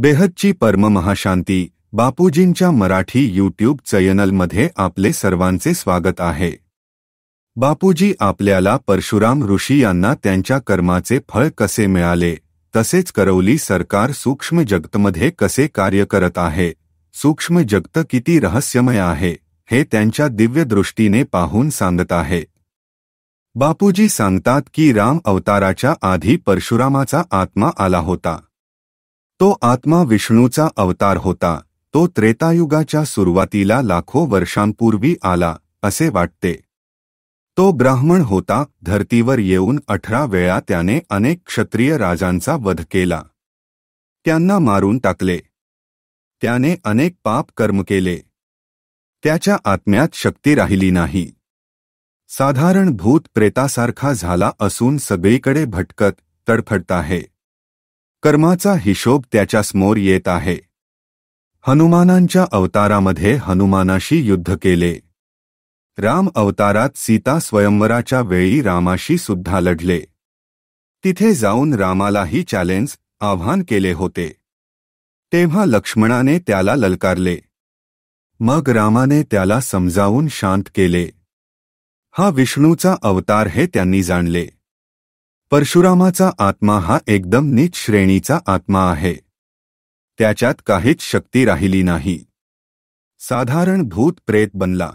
बेहदची परम महाशांती बापूजींच्या मराठी यूट्यूब चॅनलमध्ये आपले सर्वांचे स्वागत आहे बापूजी आपल्याला परशुराम ऋषी यांना त्यांच्या कर्माचे फळ कसे मिळाले तसेच करवली सरकार सूक्ष्म जगतमध्ये कसे कार्य करत आहे सूक्ष्म जगत किती रहस्यमय आहे हे त्यांच्या दिव्यदृष्टीने पाहून सांगत आहे बापूजी सांगतात की राम अवताराच्या आधी परशुरामाचा आत्मा आला होता तो आत्मा विष्णूचा अवतार होता तो त्रेतायुगाच्या सुरुवातीला लाखो वर्षांपूर्वी आला असे वाटते तो ब्राह्मण होता धर्तीवर येऊन अठरा वेळा त्याने अनेक क्षत्रिय राजांचा वध केला त्यांना मारून टाकले त्याने अनेक पाप कर्म केले त्याच्या आत्म्यात शक्ती राहिली नाही साधारण भूत प्रेतासारखा झाला असून सगळीकडे भटकत आहे कर्माचा हिशोब त्याच्यासमोर येत आहे हनुमानांच्या अवतारामध्ये हनुमानाशी युद्ध केले राम अवतारात सीता स्वयंवराच्या वेळी रामाशी सुद्धा लढले तिथे जाऊन रामालाही चॅलेंज आव्हान केले होते तेव्हा लक्ष्मणाने त्याला ललकारले मग रामाने त्याला समजावून शांत केले हा विष्णूचा अवतार हे त्यांनी जाणले परशुरामाचा आत्मा हा एकदम नीच श्रेणीचा आत्मा आहे त्याच्यात काहीच शक्ती राहिली नाही साधारण भूत प्रेत बनला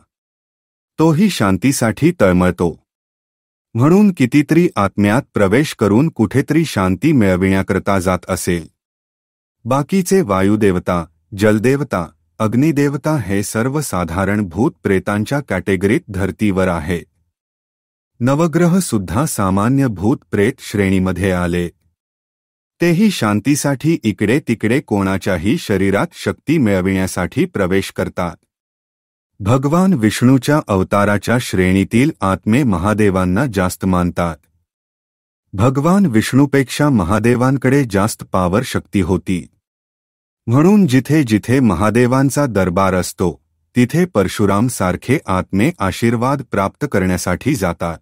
तोही शांतीसाठी तळमळतो म्हणून कितीतरी आत्म्यात प्रवेश करून कुठेतरी शांती मिळविण्याकरता जात असेल बाकीचे वायुदेवता जलदेवता अग्निदेवता हे सर्व साधारण भूत प्रेतांच्या कॅटेगरीत धर्तीवर आहे नवग्रह सुद्धा सामान्य भूत प्रेत श्रेणीमध्ये आले तेही शांतीसाठी इकडे तिकडे कोणाच्याही शरीरात शक्ती मिळविण्यासाठी प्रवेश करतात भगवान विष्णूच्या अवताराच्या श्रेणीतील आत्मे महादेवांना जास्त मानतात भगवान विष्णूपेक्षा महादेवांकडे जास्त पावर शक्ती होती म्हणून जिथे जिथे महादेवांचा दरबार असतो तिथे परशुराम सारखे आत्मे आशीर्वाद प्राप्त करण्यासाठी जातात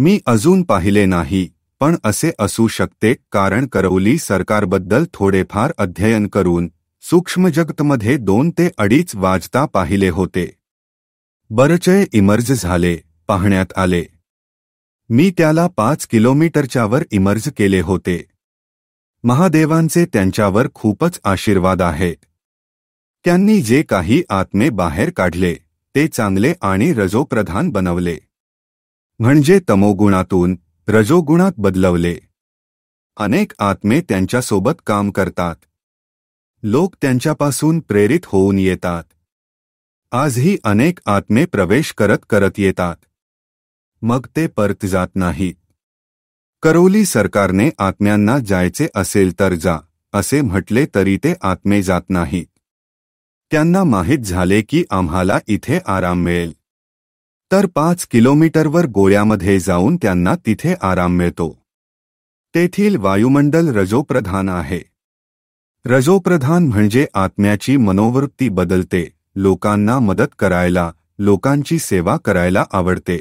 मी अजून पाहिले नाही पण असे असू शकते कारण करौली सरकारबद्दल थोडेफार अध्ययन करून सूक्ष्मजगतमध्ये दोन ते अडीच वाजता पाहिले होते बरचय इमर्ज झाले पाहण्यात आले मी त्याला पाच किलोमीटरच्यावर इमर्ज केले होते महादेवांचे त्यांच्यावर खूपच आशीर्वाद आहेत त्यांनी जे काही आत्मे बाहेर काढले ते चांगले आणि रजोप्रधान बनवले म्हणजे तमोगुणातून रजोगुणात बदलवले अनेक आत्मे त्यांच्यासोबत काम करतात लोक त्यांच्यापासून प्रेरित होऊन येतात आजही अनेक आत्मे प्रवेश करत करत येतात मग ते परत जात नाहीत करोली सरकारने आत्म्यांना जायचे असेल तर जा असे म्हटले तरी ते आत्मे जात नाहीत त्यांना माहीत झाले की आम्हाला इथे आराम मिळेल तर पाच किलोमीटरवर गोळ्यामध्ये जाऊन त्यांना तिथे आराम मिळतो तेथील वायुमंडल रजोप्रधान आहे रजोप्रधान म्हणजे आत्म्याची मनोवृत्ती बदलते लोकांना मदत करायला लोकांची सेवा करायला आवडते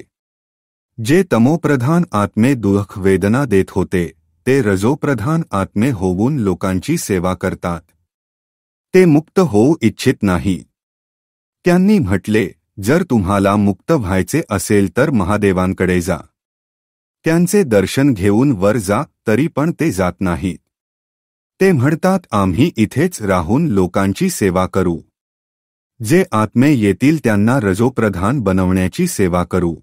जे तमोप्रधान आत्मे दुःख वेदना देत होते ते रजोप्रधान आत्मे होऊन लोकांची सेवा करतात ते मुक्त होऊ इच्छित नाही त्यांनी म्हटले जर तुम्हाला मुक्त व्हायचे असेल तर महादेवांकडे जा त्यांचे दर्शन घेऊन वर जा तरी पण ते जात नाहीत ते म्हणतात आम्ही इथेच राहून लोकांची सेवा करू जे आत्मे येतील त्यांना रजोप्रधान बनवण्याची सेवा करू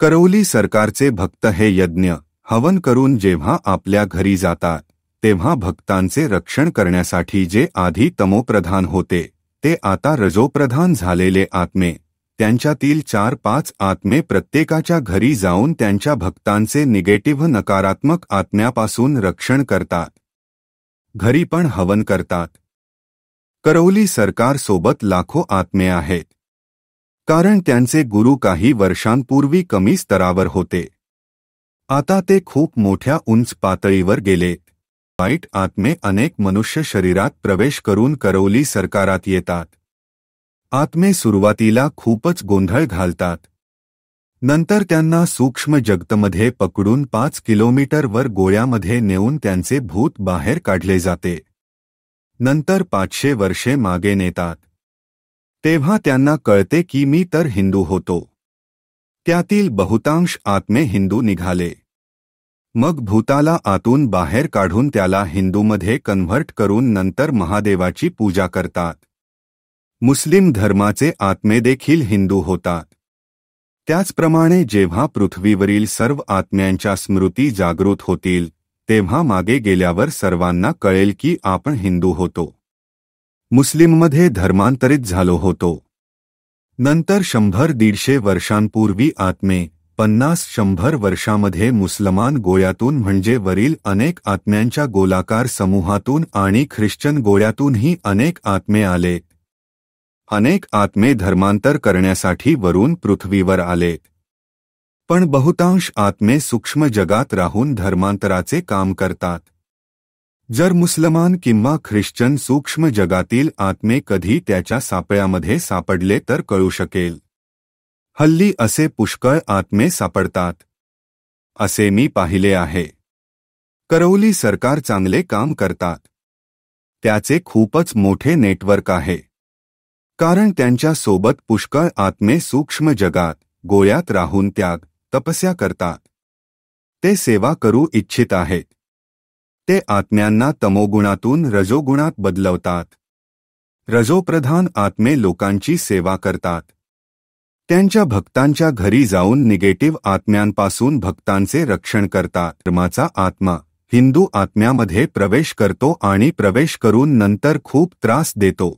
करौली सरकारचे भक्त हे यज्ञ हवन करून जेव्हा आपल्या घरी जातात तेव्हा भक्तांचे रक्षण करण्यासाठी जे आधी तमोप्रधान होते ते आता रजोप्रधान झालेले आत्मे त्यांच्यातील चार पाच आत्मे प्रत्येकाच्या घरी जाऊन त्यांच्या भक्तांचे निगेटिव्ह नकारात्मक आत्म्यापासून रक्षण करतात घरी पण हवन करतात करौली सरकार सोबत लाखो आत्मे आहेत कारण त्यांचे गुरु काही वर्षांपूर्वी कमी स्तरावर होते आता ते खूप मोठ्या उंच पातळीवर गेलेत वाईट आत्मे अनेक मनुष्य शरीरात प्रवेश करून करवली सरकारात येतात आत्मे सुरुवातीला खूपच गोंधळ घालतात नंतर त्यांना सूक्ष्म जगतमध्ये पकडून पाच किलोमीटरवर गोळ्यामध्ये नेऊन त्यांचे भूत बाहेर काढले जाते नंतर पाचशे वर्षे मागे नेतात तेव्हा त्यांना कळते की मी तर हिंदू होतो त्यातील बहुतांश आत्मे हिंदू निघाले मग भूताला आतून बाहेर काढून त्याला हिंदूमध्ये कन्व्हर्ट करून नंतर महादेवाची पूजा करतात मुस्लिम धर्माचे आत्मे देखील हिंदू होतात त्याचप्रमाणे जेव्हा पृथ्वीवरील सर्व आत्म्यांच्या स्मृती जागृत होतील तेव्हा मागे गेल्यावर सर्वांना कळेल की आपण हिंदू होतो मुस्लिममध्ये धर्मांतरित झालो होतो नंतर शंभर दीडशे वर्षांपूर्वी आत्मे पन्नास शंभर वर्षामध्ये मुसलमान गोळ्यातून म्हणजे वरील अनेक आत्म्यांच्या गोलाकार समूहातून आणि ख्रिश्चन गोळ्यातूनही अनेक आत्मे आले अनेक आत्मे धर्मांतर करण्यासाठी वरून पृथ्वीवर आले पण बहुतांश आत्मे सूक्ष्म जगात राहून धर्मांतराचे काम करतात जर मुसलमान किंवा ख्रिश्चन सूक्ष्म जगातील आत्मे कधी त्याच्या सापळ्यामध्ये सापडले तर कळू शकेल हल्ली असे पुष्कळ आत्मे सापडतात असे मी पाहिले आहे करौली सरकार चांगले काम करतात त्याचे खूपच मोठे नेटवर्क आहे कारण त्यांच्या सोबत पुष्कळ आत्मे सूक्ष्म जगात गोयात राहून त्याग तपस्या करतात ते सेवा करू इच्छित आहेत ते आत्म्यांना तमोगुणातून रजोगुणात बदलवतात रजोप्रधान आत्मे लोकांची सेवा करतात त्यांच्या भक्तांच्या घरी जाऊन निगेटिव्ह आत्म्यांपासून भक्तांचे रक्षण करता धर्माचा आत्मा हिंदू आत्म्यामध्ये प्रवेश करतो आणि प्रवेश करून नंतर खूप त्रास देतो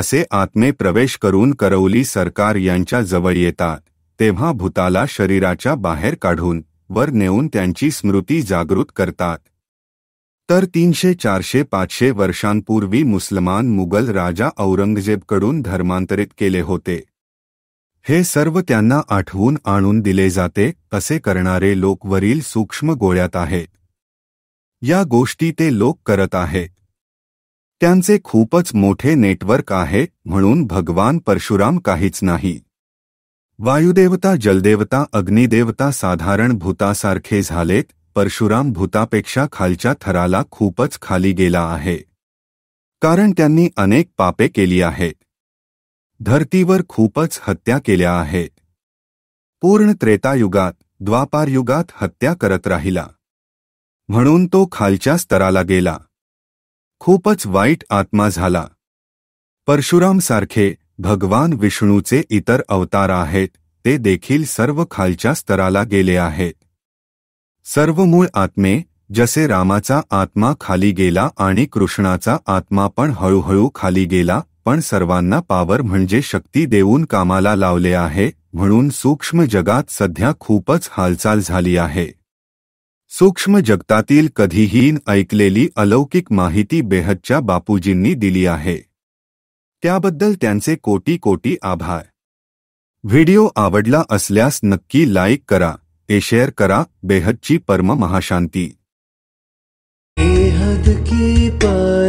असे आत्मे प्रवेश करून करौली सरकार यांच्या जवळ येतात तेव्हा भूताला शरीराच्या बाहेर काढून वर नेऊन त्यांची स्मृती जागृत करतात तर तीनशे चारशे पाचशे वर्षांपूर्वी मुसलमान मुघल राजा औरंगजेबकडून धर्मांतरित केले होते हे सर्व त्यांना आठवून आणून दिले जाते असे करणारे लोकवरील सूक्ष्म गोळ्यात आहे या गोष्टी ते लोक करत आहे त्यांचे खूपच मोठे नेटवर्क आहे म्हणून भगवान परशुराम काहीच नाही वायुदेवता जलदेवता अग्निदेवता साधारण भूतासारखे झालेत परशुराम भूतापेक्षा खालच्या थराला खूपच खाली गेला आहे कारण त्यांनी अनेक पापे केली आहेत धरतीवर खूपच हत्या केल्या आहेत पूर्ण त्रेतायुगात द्वापारयुगात हत्या करत राहिला म्हणून तो खालच्या स्तराला गेला खूपच वाईट आत्मा झाला परशुराम सारखे भगवान विष्णूचे इतर अवतार आहेत ते देखील सर्व खालच्या स्तराला गेले आहेत सर्व मूळ आत्मे जसे रामाचा आत्मा खाली गेला आणि कृष्णाचा आत्मा पण हळूहळू खाली गेला आपण सर्वांना पावर म्हणजे शक्ती देऊन कामाला लावले आहे म्हणून सूक्ष्म जगात सध्या खूपच हालचाल झाली आहे सूक्ष्म जगतातील कधीही ऐकलेली अलौकिक माहिती बेहदच्या बापूजींनी दिली आहे त्याबद्दल त्यांचे कोटी कोटी आभार व्हिडिओ आवडला असल्यास नक्की लाईक करा ए शेअर करा बेहदची परम महाशांती बेहद की पर...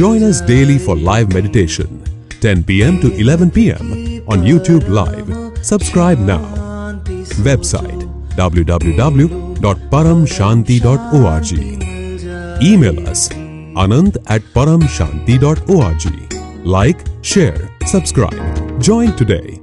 Join us daily for live meditation, 10 p.m. to 11 p.m. on YouTube Live. Subscribe now. Website www.paramshanti.org. Email us anand at paramshanti.org. Like, share, subscribe. Join today.